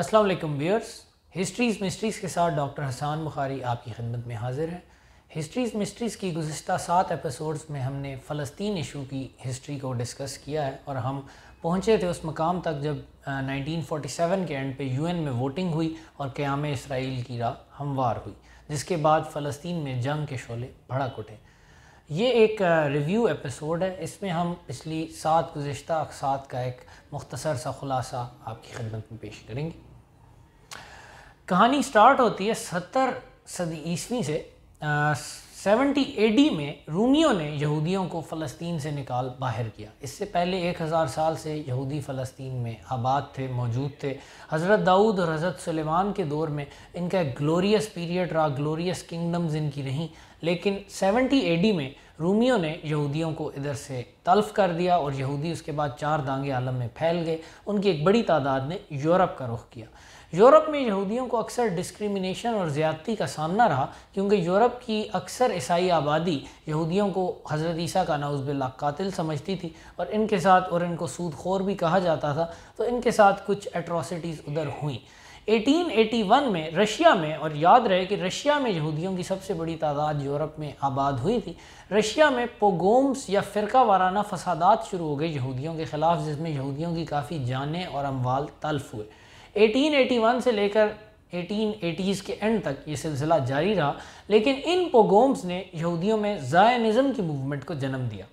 अस्सलाम वालेकुम viewers histories mysteries के साथ डॉक्टर हसान बुखारी आपकी खिदमत में हाजिर है हिस्ट्रीज़ मिस्ट्रीज़ की गुज्त सात एपिसोड्स में हमने फ़लस्तीन इशू की हिस्ट्री को डिस्कस किया है और हम पहुँचे थे उस मकाम तक जब आ, 1947 के एंड पे यूएन में वोटिंग हुई और क़्याम इसराइल की राह हमवार हुई जिसके बाद फ़लस्तीन में जंग के शोले भड़क उठे ये एक रिव्यू एपिसोड है इसमें हम पिछली सात गुज्त अकसात का एक मुख्तसर सा ख़ुलासा आपकी खिदमत में पेश करेंगे कहानी स्टार्ट होती है सत्तर सदी ईस्वी से सेवेंटी ए डी में रूमियों ने यहूदियों को फ़लस्तीन से निकाल बाहर किया इससे पहले एक हज़ार साल से यहूदी फ़लस्तीन में आबाद थे मौजूद थे हज़रत दाऊद और हज़रत सलेमान के दौर में इनका एक ग्लोरियस पीरियड रहा ग्लोरियस किंगडम्स इनकी रहीं लेकिन सेवेंटी ए डी में रूमियों ने यहूदियों को इधर से तल्फ कर दिया और यहूदी उसके बाद चार दांगे आलम में फैल गए उनकी एक बड़ी तादाद ने यूरोप का रुख किया यूरोप में यहूदियों को अक्सर डिस्क्रिमिनेशन और ज़्यादती का सामना रहा क्योंकि यूरोप की अक्सर ईसाई आबादी यहूदियों को हज़रत ईसा का नाउज़बिल्ला कातिल समझती थी और इनके साथ और इनको सूदखोर भी कहा जाता था तो इनके साथ कुछ एट्रॉसिटीज़ उधर हुई 1881 में रशिया में और याद रहे कि रशिया में यहूदियों की सबसे बड़ी तादाद यूरोप में आबाद हुई थी रशिया में पोगोम्स या फ़िरका वाराना फसादात शुरू हो गए यहूदियों के ख़िलाफ़ जिसमें यहूदियों की काफ़ी जानें और अमवाल तल्फ हुए 1881 से लेकर 1880s के एंड तक ये सिलसिला जारी रहा लेकिन इन पोगोम्स ने यहूदियों में जायनिज़म की मूवमेंट को जन्म दिया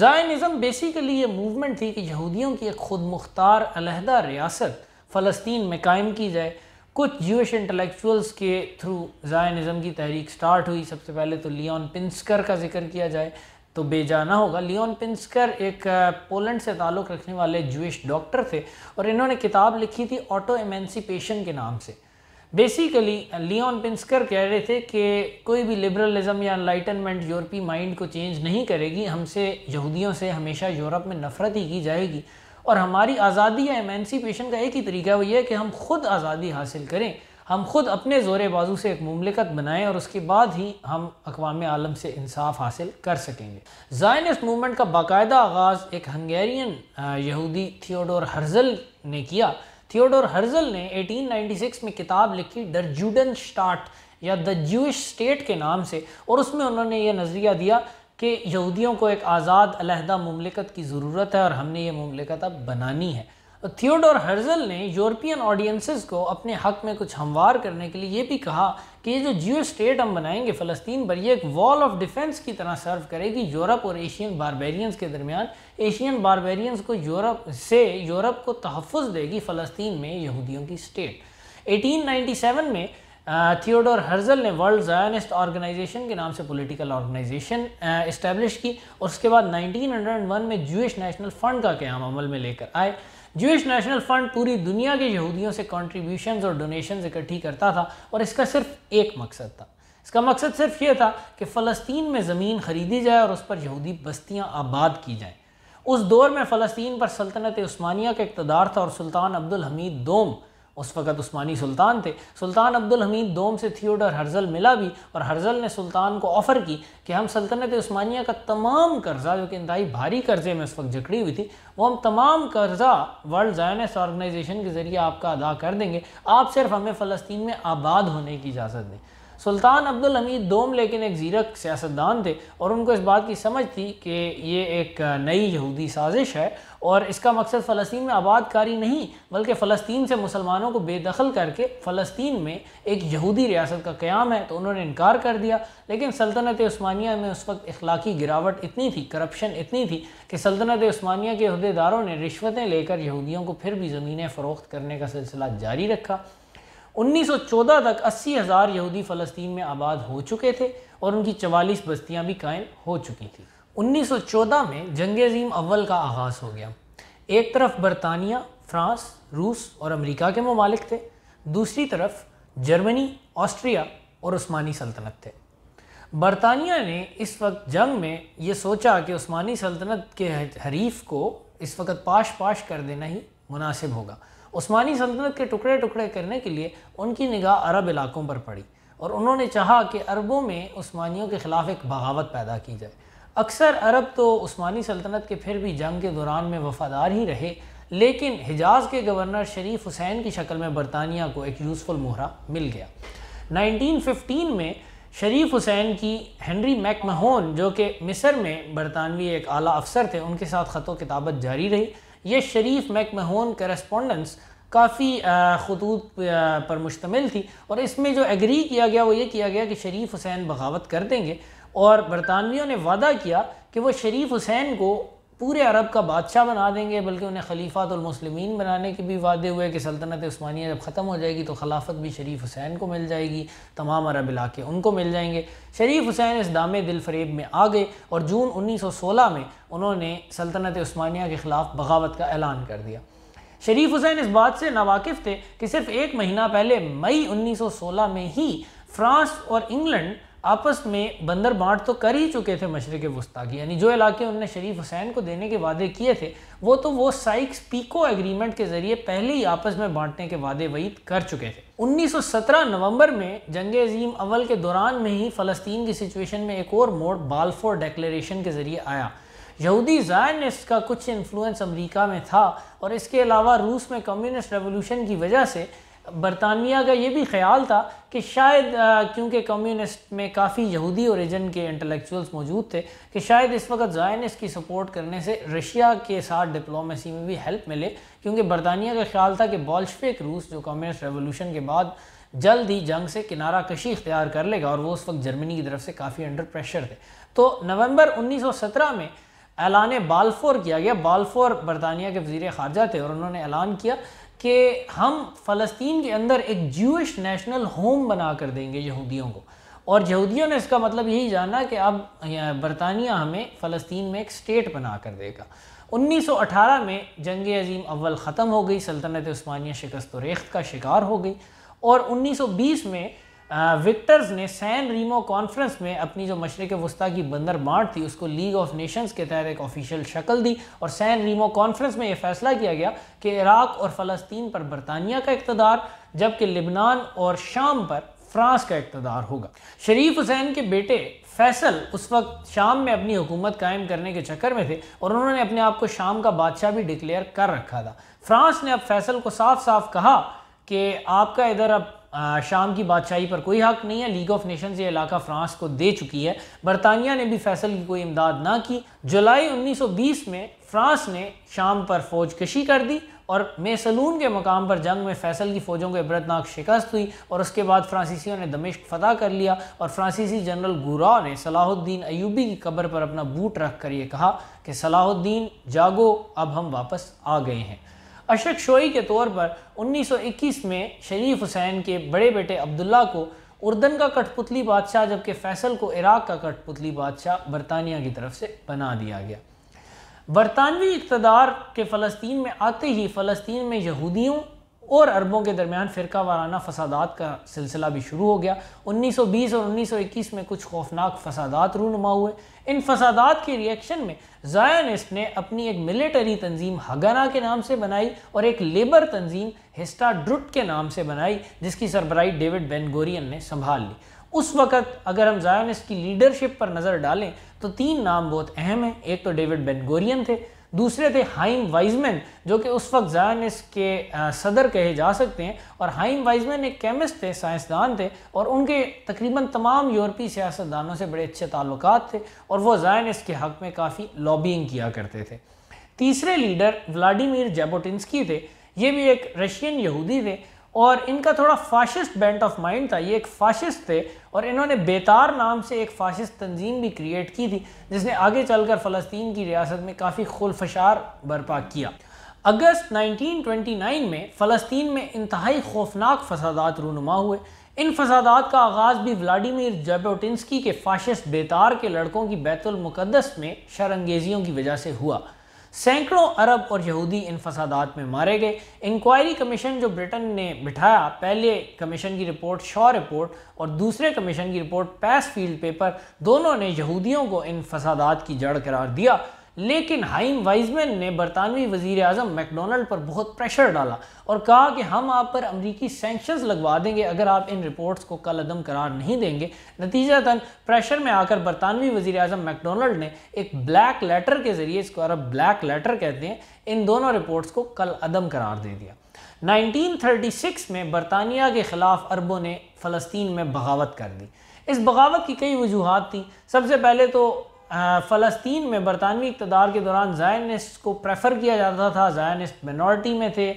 जायनिज़म बेसिकली ये मूवमेंट थी कि यहूदियों की एक खुद मुख्तार अलहदा रियासत फ़लस्तीन में कायम की जाए कुछ जूश इंटेलेक्चुअल्स के थ्रू जायनिज़म की तहरीक स्टार्ट हुई सबसे पहले तो लियोन पिंस्कर का जिक्र किया जाए तो बेजाना होगा लियोन पिंस्कर एक पोलैंड से ताल्लुक़ रखने वाले जूश डॉक्टर थे और इन्होंने किताब लिखी थी ऑटो एमेंसीपेशन के नाम से बेसिकली लियोन पिंस्कर कह रहे थे कि कोई भी लिबरलिज्म या इनलाइटनमेंट यूरोपी माइंड को चेंज नहीं करेगी हमसे यहूदियों से हमेशा यूरोप में नफ़रत ही की जाएगी और हमारी आज़ादी या एमेंसीपेशन का एक ही तरीका वही है कि हम खुद आज़ादी हासिल करें हम खुद अपने ज़ोर बाजू से एक ममलिकत बनाएं और उसके बाद ही हम अकवाम आलम से इंसाफ हासिल कर सकेंगे जायनस मूवमेंट का बाकायदा आगाज़ एक हंगेरियन यहूदी थियोडोर हर्जल ने किया थियोडोर हर्जल ने 1896 में किताब लिखी डर जूडन स्टार्ट या द जूश स्टेट के नाम से और उसमें उन्होंने ये नज़रिया दिया कि यहूदियों को एक आज़ाद अलहदा ममलिकत की ज़रूरत है और हमने ये ममलिकत अब बनानी है थियोडोर हर्जल ने यूरोपियन ऑडियंस को अपने हक में कुछ हमवार करने के लिए ये भी कहा कि ये जो जियो स्टेट हम बनाएंगे फ़लस्तीन पर ये एक वॉल ऑफ डिफेंस की तरह सर्व करेगी यूरोप और एशियन बारबेरियंस के दरमियान एशियन बारबेरियंस को यूरोप से यूरोप को तहफ़ देगी फ़लस्तीन में यहूदियों की स्टेट 1897 में थियोडोर uh, हर्जल ने वर्ल्ड जायनिस्ट ऑर्गेनाइजेशन के नाम से पॉलिटिकल ऑर्गेनाइजेशन इस्टेब्लिश की और उसके बाद 1901 में जूश नेशनल फंड का क्याम अमल में लेकर आए जूश नेशनल फंड पूरी दुनिया के यहूदियों से कॉन्ट्रीब्यूशन और डोनेशन इकट्ठी करता था और इसका सिर्फ एक मकसद था इसका मकसद सिर्फ ये था कि फ़लस्तीन में ज़मीन खरीदी जाए और उस पर यहूदी बस्तियाँ आबाद की जाएँ उस दौर में फ़लस्तीन पर सल्तनत स्मानिया का इकतदार था और सुल्तान अब्दुल हमीद दोम उस वक़्त उस्मानी सुल्तान थे सुल्तान अब्दुल हमीद दोम से थियोडर हर्जल मिला भी और हर्जल ने सुल्तान को ऑफ़र की कि हम सल्तनत उस्मानिया का तमाम कर्जा जो कि इंतई भारी कर्जे में उस वक्त जकड़ी हुई थी वो हम तमाम कर्जा वर्ल्ड जायनस ऑर्गेनाइजेशन के ज़रिए आपका अदा कर देंगे आप सिर्फ हमें फ़लस्तीन में आबाद होने की इजाज़त दें सुल्तान अब्दुल हमीद दोम लेकिन एक जीरक सियासतदान थे और उनको इस बात की समझ थी कि ये एक नई यहूदी साजिश है और इसका मकसद फ़लस्तीन में आबादकारी नहीं बल्कि फ़लस्तीन से मुसलमानों को बेदखल करके फ़लस्तीन में एक यहूदी रियासत का क़्याम है तो उन्होंने इनकार कर दिया लेकिन सल्तनत स्मानिया में उस वक्त अखलाकी गिरावट इतनी थी करप्शन इतनी थी कि सल्तनत स्मानिया के अहदेदारों ने रिश्वतें लेकर यहूदियों को फिर भी ज़मीनें फ़रोख्त करने का सिलसिला जारी रखा 1914 तक अस्सी हज़ार यहूदी फ़लस्तीन में आबाद हो चुके थे और उनकी चवालीस बस्तियां भी कायम हो चुकी थी 1914 में जंग अजीम अव्वल का आगाज़ हो गया एक तरफ बरतानिया फ्रांस रूस और अमेरिका के ममालिक थे दूसरी तरफ जर्मनी ऑस्ट्रिया और उस्मानी सल्तनत थे बरतानिया ने इस वक्त जंग में ये सोचा कि उस्मानी सल्तनत के हरीफ को इस वक्त पाश पाश कर देना ही मुनासिब होगा उस्मानी सल्तनत के टुकड़े टुकड़े करने के लिए उनकी निगाह अरब इलाकों पर पड़ी और उन्होंने चाहा कि अरबों में उस्मानियों के ख़िलाफ़ एक बगावत पैदा की जाए अक्सर अरब तो उस्मानी सल्तनत के फिर भी जंग के दौरान में वफादार ही रहे लेकिन हिजाज के गवर्नर शरीफ हुसैन की शक्ल में बरतानिया को एक यूज़फुल मोहरा मिल गया 1915 में शरीफ हुसैन की हेनरी मैकमहोन जो कि मिस्र में बरतानवी एक आला अफसर थे उनके साथ ख़तों किताबत जारी रही ये शरीफ मैकमहोन करस्पॉन्डेंस काफ़ी खतूत पर मुश्तमिल थी और इसमें जो एग्री किया गया वो ये किया गया कि शरीफ हुसैन बगावत कर देंगे और बरतानवियों ने वादा किया कि वो शरीफ हुसैन को पूरे अरब का बादशाह बना देंगे बल्कि उन्हें खलीफातमसलमिन बनाने के भी वादे हुए कि सल्तनत स्मानिया जब ख़त्म हो जाएगी तो खिलाफत भी शरीफ हुसैन को मिल जाएगी तमाम अरब इलाके उनको मिल जाएंगे शरीफ हुसैन इस दामे दिल फरेब में आ गए और जून उन्नीस सौ सोलह में उन्होंने सल्तनत स्मानिया के ख़िलाफ़ बगावत का ऐलान कर दिया शरीफ हुसैन इस बात से नावाकफ़ थे कि सिर्फ एक महीना पहले मई उन्नीस सौ सोलह में ही फ्रांस और इंग्लैंड आपस में बंदर बांट तो कर ही चुके थे मशरक़ वस्ती यानी जो इलाके उन्होंने शरीफ हुसैन को देने के वादे किए थे वो तो वो साइक्स पीको एग्रीमेंट के ज़रिए पहले ही आपस में बांटने के वादे वहीद कर चुके थे 1917 नवंबर में जंग अजीम अवल के दौरान में ही फ़लस्तीन की सिचुएशन में एक और मोड़ बालफोर डेक्लेशन के ज़रिए आया यहूदी जायनिस्ट का कुछ इन्फ्लुंस अमरीका में था और इसके अलावा रूस में कम्यूनिस्ट रेवोल्यूशन की वजह से बरतानिया का ये भी ख्याल था कि शायद क्योंकि कम्युनिस्ट में काफ़ी यहूदी औरिजन के इंटेलेक्चुअल्स मौजूद थे कि शायद इस वक्त जायनस की सपोर्ट करने से रशिया के साथ डिप्लोमेसी में भी हेल्प मिले क्योंकि बरतानिया का ख्याल था कि बॉल्शिक रूस जो कम्युनिस्ट रेवोल्यूशन के बाद जल्द ही जंग से किनारा कशी इख्तियार कर लेगा और वो उस वक्त जर्मनी की तरफ से काफ़ी अंडर प्रेशर थे तो नवंबर 1917 में ऐलान बालफोर किया गया बालफोर बरतानिया के वजीर खारजा थे और उन्होंने ऐलान किया कि हम फ़लस्तीन के अंदर एक जूश नेशनल होम बना कर देंगे यहूदियों को और यहूदियों ने इसका मतलब यही जाना कि अब बरतानिया हमें फ़लस्तीन में एक स्टेट बना कर देगा 1918 में जंग अजीम अव्वल ख़त्म हो गई सल्तनत स्मानिया शिकस्त रेख्त का शिकार हो गई और 1920 में विक्टर्स ने सैन रीमो कॉन्फ्रेंस में अपनी जो मशरक़ वस्ती की बंदर मार्ट थी उसको लीग ऑफ नेशंस के तहत एक ऑफिशियल शक्ल दी और सैन रीमो कॉन्फ्रेंस में यह फैसला किया गया कि इराक़ और फ़लस्तीन पर बरतानिया का इकतदार जबकि लिबनान और शाम पर फ्रांस का इकतदार होगा शरीफ हुसैन के बेटे फैसल उस वक्त शाम में अपनी हुकूमत कायम करने के चक्कर में थे और उन्होंने अपने आप को शाम का बादशाह भी डिक्लेयर कर रखा था फ्रांस ने अब फैसल को साफ साफ कहा कि आपका इधर अब शाम की बादशाही पर कोई हक नहीं है लीग ऑफ नेशंस ये इलाका फ्रांस को दे चुकी है बरतानिया ने भी फैसल की कोई इमदाद ना की जुलाई 1920 में फ्रांस ने शाम पर फौज कशी कर दी और मेसलून के मकाम पर जंग में फैसल की फ़ौजों को इबरतनाक शिकस्त हुई और उसके बाद फ्रांसीसियों ने दमिश्क फतह कर लिया और फ्रांसीसी जनरल गुरा ने सलाहुद्दीन अयूबी की कब्र पर अपना बूट रख कर ये कहा कि सलाहुद्दीन जागो अब हम वापस आ गए हैं अशरक शोई के तौर पर 1921 में शरीफ हुसैन के बड़े बेटे अब्दुल्ला को उर्दन का कठपुतली बादशाह जबकि फैसल को इराक़ का कठपुतली बादशाह बरतानिया की तरफ से बना दिया गया बरतानवी इकतदार के फ़लस्तीन में आते ही फ़लस्तीन में यहूदियों और अरबों के दरमियान फ़िरका वाराना फसादात का सिलसिला भी शुरू हो गया 1920 और 1921 में कुछ खौफनाक फसादात रूनुमा हुए इन फसादात के रिएक्शन में जायनिस्ट ने अपनी एक मिलिटरी तंजीम हगाना के नाम से बनाई और एक लेबर तंजीम हिस्टा ड्रुट के नाम से बनाई जिसकी सरबराई डेविड बेनगोरियन ने संभाल ली उस वक्त अगर हम जायनिस्ट की लीडरशिप पर नज़र डालें तो तीन नाम बहुत अहम हैं एक तो डेविड बेनगोरियन थे दूसरे थे हाइम वाइजमैन जो कि उस वक्त जायनिस के सदर कहे जा सकते हैं और हाइम वाइजमैन एक केमिस्ट थे साइंसदान थे और उनके तकरीबन तमाम यूरोपीय सियासतदानों से बड़े अच्छे ताल्लुक थे और वह जायनिस के हक़ में काफ़ी लॉबिंग किया करते थे तीसरे लीडर व्लाडिमिर जेबोटिंस्की थे ये भी एक रशियन यहूदी थे और इनका थोड़ा फाशिस्ट बेंट ऑफ माइंड था ये एक फाशिस्ट थे और इन्होंने बेतार नाम से एक फाशिस्ट तंजीम भी क्रिएट की थी जिसने आगे चलकर फ़लस्तीन की रियासत में काफ़ी खुलफशार बर्पा किया अगस्त 1929 में फ़लस्तीन में इंतहाई खौफनाक फसादात रूनुमा हुए इन फसादात का आगाज़ भी व्लादिमीर जबोटिंस्की के फाशिस्ट बेतार के लड़कों की बैतुलमक़दस में शरंगेजियों की वजह से हुआ सैकड़ों अरब और यहूदी इन फसादात में मारे गए इंक्वायरी कमीशन जो ब्रिटेन ने बिठाया पहले कमीशन की रिपोर्ट शॉ रिपोर्ट और दूसरे कमीशन की रिपोर्ट पैस फील्ड पेपर दोनों ने यहूदियों को इन फसादात की जड़ करार दिया लेकिन हाइम वाइजमैन ने बरतानवी वजीर अजम मैकडोनल्ड पर बहुत प्रेशर डाला और कहा कि हम आप पर अमरीकी सेंक्शंस लगवा देंगे अगर आप इन रिपोर्ट्स को कल अदम करार नहीं देंगे तन प्रेशर में आकर बरतानवी वज़ी अजम मैकडोनल्ड ने एक ब्लैक लेटर के जरिए इसको अरब ब्लैक लेटर कहते हैं इन दोनों रिपोर्ट्स को कल अदम करार दे दिया 1936 में बरतानिया के ख़िलाफ़ अरबों ने फ़लस्तीन में बगावत कर दी इस बगावत की कई वजूहत थी सबसे पहले तो फ़लस्तीन में बरतानवी इकतदार के दौरान जायनिस्ट को प्रेफर किया जाता था जायनिस्ट मिनॉरिटी में थे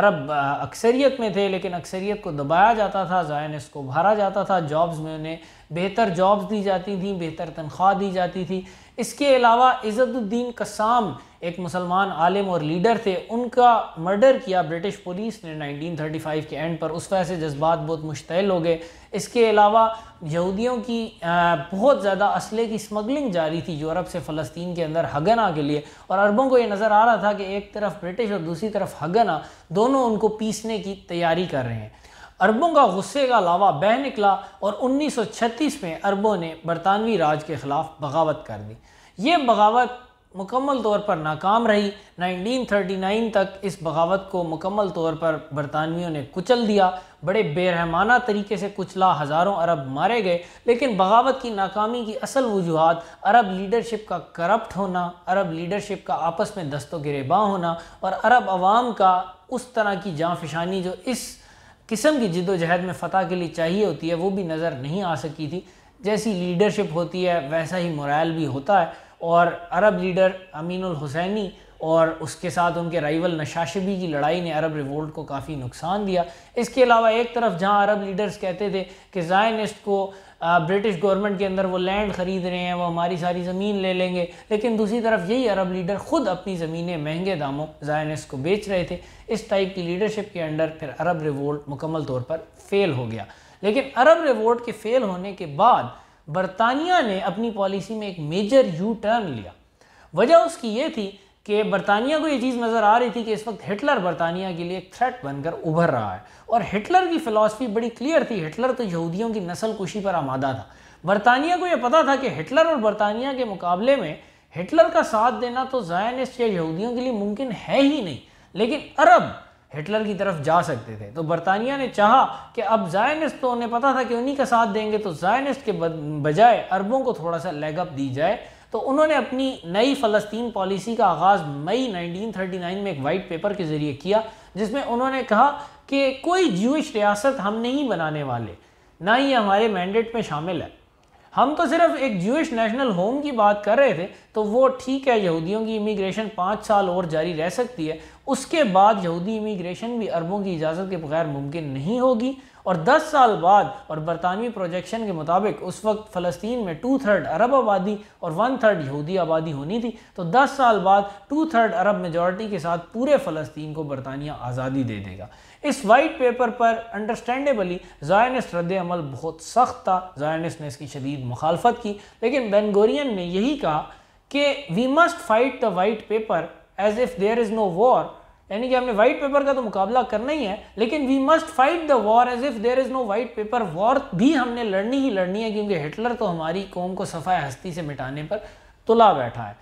अरब अक्सरियत में थे लेकिन अक्सरियत को दबाया जाता था जायनिस्ट को भरा जाता था जॉब्स में उन्हें बेहतर जॉब्स दी जाती थी बेहतर तनख्वाह दी जाती थी इसके अलावा इज़्ज़तुद्दीन कसाम एक मुसलमान आलिम और लीडर थे उनका मर्डर किया ब्रिटिश पुलिस ने 1935 के एंड पर उस वजह से जज्बात बहुत मुश्तल हो गए इसके अलावा यहूदियों की बहुत ज़्यादा असले की स्मगलिंग जारी थी यूरोप से फ़लस्तीन के अंदर हगना के लिए और अरबों को ये नज़र आ रहा था कि एक तरफ ब्रिटिश और दूसरी तरफ हगना दोनों उनको पीसने की तैयारी कर रहे हैं अरबों का गुस्से का लावा बह निकला और 1936 में अरबों ने बरतानवी राज के ख़िलाफ़ बगावत कर दी ये बगावत मुकम्मल तौर पर नाकाम रही 1939 तक इस बगावत को मुकम्मल तौर पर बरतानवियों ने कुचल दिया बड़े बेरहमाना तरीके से कुचला हज़ारों अरब मारे गए लेकिन बगावत की नाकामी की असल वजूहत अरब लीडरशिप का करप्ट होना अरब लीडरशिप का आपस में दस्तों गिरेबा होना और अरब आवाम का उस तरह की जाँफिशानी जो इस किस्म की जिदोजहद में फ़तह के लिए चाहिए होती है वो भी नज़र नहीं आ सकी थी जैसी लीडरशिप होती है वैसा ही मोरल भी होता है और अरब लीडर अमीनुल हुसैनी और उसके साथ उनके राइवल नशाशबी की लड़ाई ने अरब रिवोल्ट को काफ़ी नुकसान दिया इसके अलावा एक तरफ जहां अरब लीडर्स कहते थे कि जायनिस्ट को ब्रिटिश गवर्नमेंट के अंदर वो लैंड ख़रीद रहे हैं वो हमारी सारी ज़मीन ले लेंगे लेकिन दूसरी तरफ यही अरब लीडर ख़ुद अपनी ज़मीनें महंगे दामों जायनस को बेच रहे थे इस टाइप की लीडरशिप के अंडर फिर अरब रिवोल्ट मुकम्मल तौर पर फेल हो गया लेकिन अरब रिवोल्ट के फेल होने के बाद बरतानिया ने अपनी पॉलिसी में एक मेजर यू टर्न लिया वजह उसकी ये थी कि बरतानिया को ये चीज़ नज़र आ रही थी कि इस वक्त हिटलर बरतानिया के लिए एक थ्रेट बनकर उभर रहा है और हिटलर की फ़िलासफ़ी बड़ी क्लियर थी हिटलर तो यहूदियों की नस्ल कुशी पर आमादा था बरतानिया को यह पता था कि हिटलर और बरतानिया के मुकाबले में हिटलर का साथ देना तो जायनिस्ट या यहूदियों के लिए मुमकिन है ही नहीं लेकिन अरब हिटलर की तरफ जा सकते थे तो बरतानिया ने चाहा कि अब जायनिस्ट तो उन्हें पता था कि उन्हीं का साथ देंगे तो जायनिस्ट के बजाय अरबों को थोड़ा सा लेगअप दी जाए तो उन्होंने अपनी नई फ़लस्तीन पॉलिसी का आगाज़ मई 1939 में एक वाइट पेपर के ज़रिए किया जिसमें उन्होंने कहा कि कोई जूश रियासत हम नहीं बनाने वाले ना ही हमारे मैंडेट में शामिल है हम तो सिर्फ एक जूश नेशनल होम की बात कर रहे थे तो वो ठीक है यहूदियों की इमिग्रेशन पाँच साल और जारी रह सकती है उसके बाद यहूदी इमिग्रेशन भी अरबों की इजाज़त के बगैर मुमकिन नहीं होगी और दस साल बाद और बरतानवी प्रोजेक्शन के मुताबिक उस वक्त फ़लस्तीन में टू थर्ड अरब आबादी और वन थर्ड यहूदी आबादी होनी थी तो दस साल बाद टू थर्ड अरब मेजॉरिटी के साथ पूरे फ़लस्तीन को बरतानिया आज़ादी दे देगा इस वाइट पेपर पर अंडरस्टैंडेबली जायनस रद्द बहुत सख्त था जायनस ने इसकी शदीद मुखालफत की लेकिन बेनगोरियन ने यही कहा कि we must fight the white paper as if there is no war यानी कि हमने वाइट पेपर का तो मुकाबला करना ही है लेकिन we must fight the war as if there is no white paper war भी हमने लड़नी ही लड़नी है क्योंकि हिटलर तो हमारी कौम को सफ़ाए हस्ती से मिटाने पर तुला बैठा है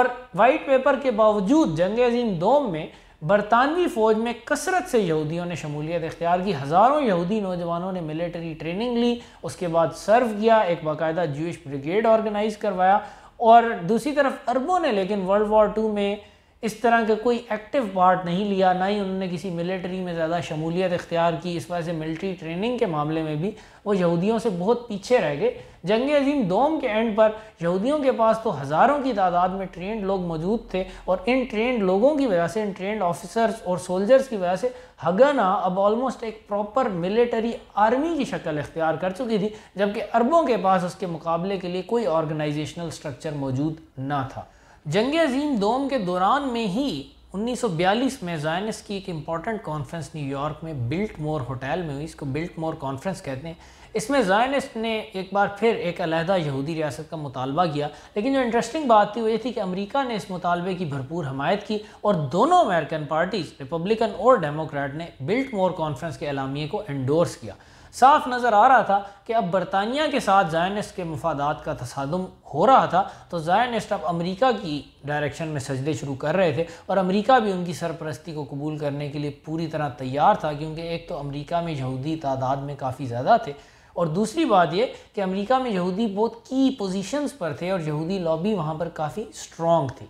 और वाइट पेपर के बावजूद जंग अजीम दोम में बरतानवी फ़ौज में कसरत से यहूदियों ने शमूलियत इख्तियार की हज़ारों यहूदी नौजवानों ने मिलिट्री ट्रेनिंग ली उसके बाद सर्व किया एक बाकायदा जूश ब्रिगेड ऑर्गेनाइज करवाया और दूसरी तरफ अरबों ने लेकिन वर्ल्ड वॉर टू में इस तरह का कोई एक्टिव पार्ट नहीं लिया ना ही उन्होंने किसी मिलिट्री में ज़्यादा शमूलियत इख्तियार की इस वजह से मिलिट्री ट्रेनिंग के मामले में भी वो यहूदियों से बहुत पीछे रह गए जंग अजीम दोम के एंड पर यहूदियों के पास तो हज़ारों की तादाद में ट्रेंड लोग मौजूद थे और इन ट्रेंड लोगों की वजह से इन ट्रेंड ऑफिसर्स और सोल्जर्स की वजह से हगाना अब ऑलमोस्ट एक प्रॉपर मिलिट्री आर्मी की शक्ल इख्तियार कर चुकी थी जबकि अरबों के पास उसके मुकाबले के लिए कोई ऑर्गेनाइजेशनल स्ट्रक्चर मौजूद ना था जंग अजीम दोम के दौरान में ही 1942 में जायनस की एक इम्पॉर्टेंट कॉन्फ्रेंस न्यूयॉर्क में बिल्ट मोर होटल में हुई इसको बिल्ट मोर कॉन्फ्रेंस कहते हैं इसमें जायनस्ट ने एक बार फिर एक अलहदा यहूदी रियासत का मुतालबा किया लेकिन जो इंटरेस्टिंग बात थी वो ये थी कि अमेरिका ने इस मुतालबे की भरपूर हमायत की और दोनों अमेरिकन पार्टीज़ रिपब्लिकन और डेमोक्रेट ने बिल्ट मोर कॉन्फ्रेंस के अलामिए को एंडोर्स किया साफ नज़र आ रहा था कि अब बरतानिया के साथ जायनस्ट के मफादात का तसादम हो रहा था तो जायनस्ट अब अमरीका की डायरेक्शन में सजदे शुरू कर रहे थे और अमरीका भी उनकी सरपरस्ती को कबूल करने के लिए पूरी तरह तैयार था क्योंकि एक तो अमरीका में यहूदी तादाद में काफ़ी ज़्यादा थे और दूसरी बात यह कि अमेरिका में यहूदी बहुत की पोजीशंस पर थे और यहूदी लॉबी वहाँ पर काफ़ी स्ट्रॉन्ग थी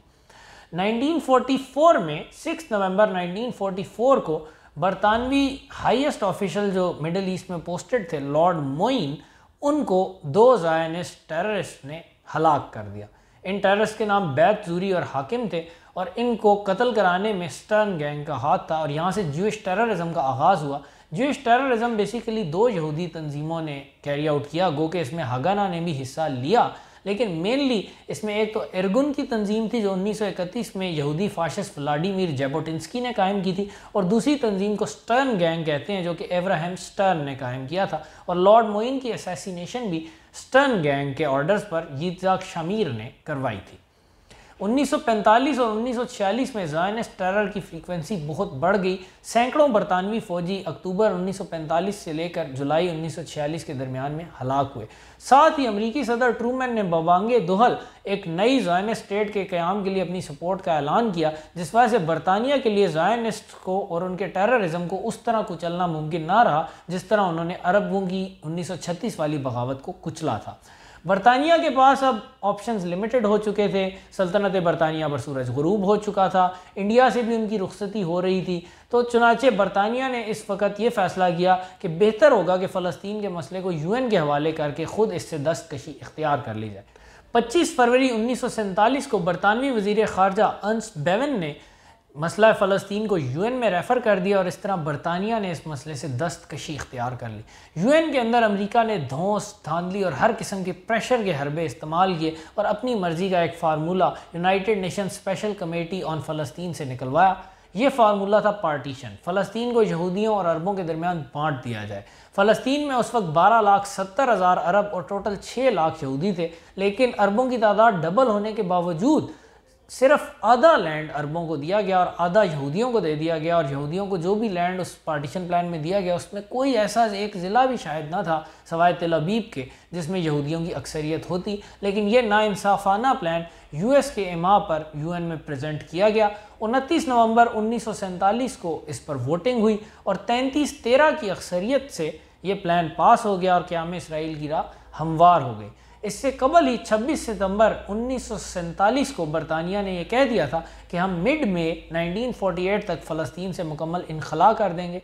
1944 में 6 नवंबर 1944 को बरतानवी हाईएस्ट ऑफिशियल जो मिडल ईस्ट में पोस्टेड थे लॉर्ड मोइन उनको दो जायनिस्ट टेररिस्ट ने हलाक कर दिया इन टेररिस्ट के नाम बैत जूरी और हाकिम थे और इनको कत्ल कराने में स्टर्न गैंग का हाथ था और यहाँ से जूश टेररिज्म का आगाज़ हुआ जूश टेररिज्म बेसिकली दो यहूदी तंजीमों ने कैरी आउट किया गो के इसमें हगाना ने भी हिस्सा लिया लेकिन मेनली इसमें एक तो एर्गुन की तंजीम थी जो 1931 में यहूदी फाशिस व्लाडिमिर जेबोटिंस्की ने कायम की थी और दूसरी तंजीम को स्टर्न गैंग कहते हैं जो कि एब्राहम स्टर्न ने कायम किया था और लॉर्ड मोइन की असैसिनेशन भी स्टर्न गैंग के ऑर्डर्स पर यीजाक शमीर ने करवाई थी 1945 और 1946 में जायनिस्ट टेरर की फ्रीक्वेंसी बहुत बढ़ गई सैकड़ों बरतानवी फौजी अक्टूबर 1945 से लेकर जुलाई 1946 के दरमियान में हलाक हुए साथ ही अमरीकी सदर ट्रूमैन ने बबांगे दोहल एक नई जायनिस्ट स्टेट के क्याम के लिए अपनी सपोर्ट का ऐलान किया जिस वजह से बरतानिया के लिए जायनस्ट को और उनके टेररिज्म को उस तरह कुचलना मुमकिन ना रहा जिस तरह उन्होंने अरबों की उन्नीस वाली बगावत को कुचला था बरतानिया के पास अब ऑप्शंस लिमिटेड हो चुके थे सल्तनत बरतानिया पर सूरज गरूब हो चुका था इंडिया से भी उनकी रुखसती हो रही थी तो चुनाचे बरतानिया ने इस वक्त ये फ़ैसला किया कि बेहतर होगा कि फ़लस्तीन के मसले को यूएन के हवाले करके ख़ुद इससे दस्तकशी इख्तियार कर ली जाए 25 फरवरी उन्नीस को बरतानवी वजीर खारजा अंस बेवन ने मसला फ़लस्तीन को यू एन में रेफ़र कर दिया और इस तरह बरतानिया ने इस मसले से दस्तकशी इख्तियार कर ली यू एन के अंदर अमरीका ने धौंस धांधली और हर किस्म के प्रेशर के हरबे इस्तेमाल किए और अपनी मर्ज़ी का एक formula united nation special committee on फ़लस्तीन से निकलवाया ये फार्मूला था पार्टीशन फ़लस्तीन को यहूदियों और अरबों के दरमियान बांट दिया जाए फ़लस्तीन में उस वक्त बारह लाख सत्तर हज़ार अरब और टोटल छः लाख यहूदी थे लेकिन अरबों की तादाद डबल होने के बावजूद सिर्फ आधा लैंड अरबों को दिया गया और आधा यहूदियों को दे दिया गया और यहूदियों को जो भी लैंड उस पार्टीशन प्लान में दिया गया उसमें कोई ऐसा एक ज़िला भी शायद ना था सवाए अबीब के जिसमें यहूदियों की अक्सरियत होती लेकिन यह नाइंसाफ़ाना प्लान यूएस के एमा पर यूएन में प्रेजेंट किया गया उनतीस नवंबर उन्नीस को इस पर वोटिंग हुई और तैंतीस तेरह की अक्सरियत से ये प्लान पास हो गया और क्या इसराइल की राह हमवार हो गई इससे कबल ही 26 सितंबर उन्नीस को बरतानिया ने यह कह दिया था कि हम मिड में 1948 तक फ़लस्तीन से मुकम्मल इनखला कर देंगे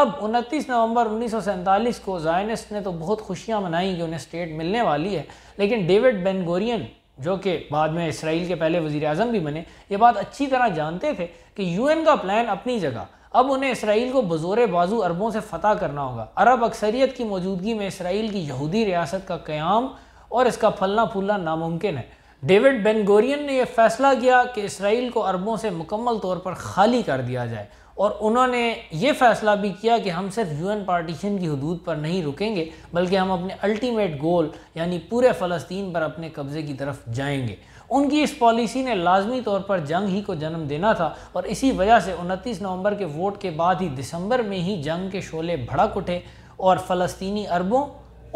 अब 29 नवंबर उन्नीस को जायनस ने तो बहुत खुशियाँ मनाई कि उन्हें स्टेट मिलने वाली है लेकिन डेविड बेनगोरियन जो कि बाद में इसराइल के पहले वज़ी अजम भी बने ये बात अच्छी तरह जानते थे कि यूएन का प्लान अपनी जगह अब उन्हें इसराइल को बजोर बाजू अरबों से फतह करना होगा अरब अक्सरियत की मौजूदगी में इसराइल की यहूदी रियासत का क्याम और इसका फलना फूलना नामुमकिन है डेविड बेनगोरियन ने यह फैसला किया कि इसराइल को अरबों से मुकम्मल तौर पर खाली कर दिया जाए और उन्होंने ये फैसला भी किया कि हम सिर्फ यूएन पार्टीशन की हदूद पर नहीं रुकेंगे बल्कि हम अपने अल्टीमेट गोल यानी पूरे फ़लस्तीन पर अपने कब्ज़े की तरफ जाएंगे उनकी इस पॉलिसी ने लाजमी तौर पर जंग ही को जन्म देना था और इसी वजह से उनतीस नवंबर के वोट के बाद ही दिसंबर में ही जंग के शोले भड़क उठे और फ़लस्तनी अरबों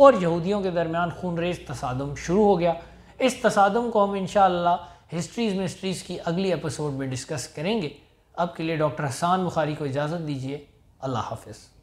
और यहूदियों के दरमियान खूनरेज तसादम शुरू हो गया इस तसादम को हम इन हिस्ट्रीज़ मिस्ट्रीज़ की अगली एपिसोड में डिस्कस करेंगे अब के लिए डॉक्टर हसान बुखारी को इजाज़त दीजिए अल्लाह हाफिज़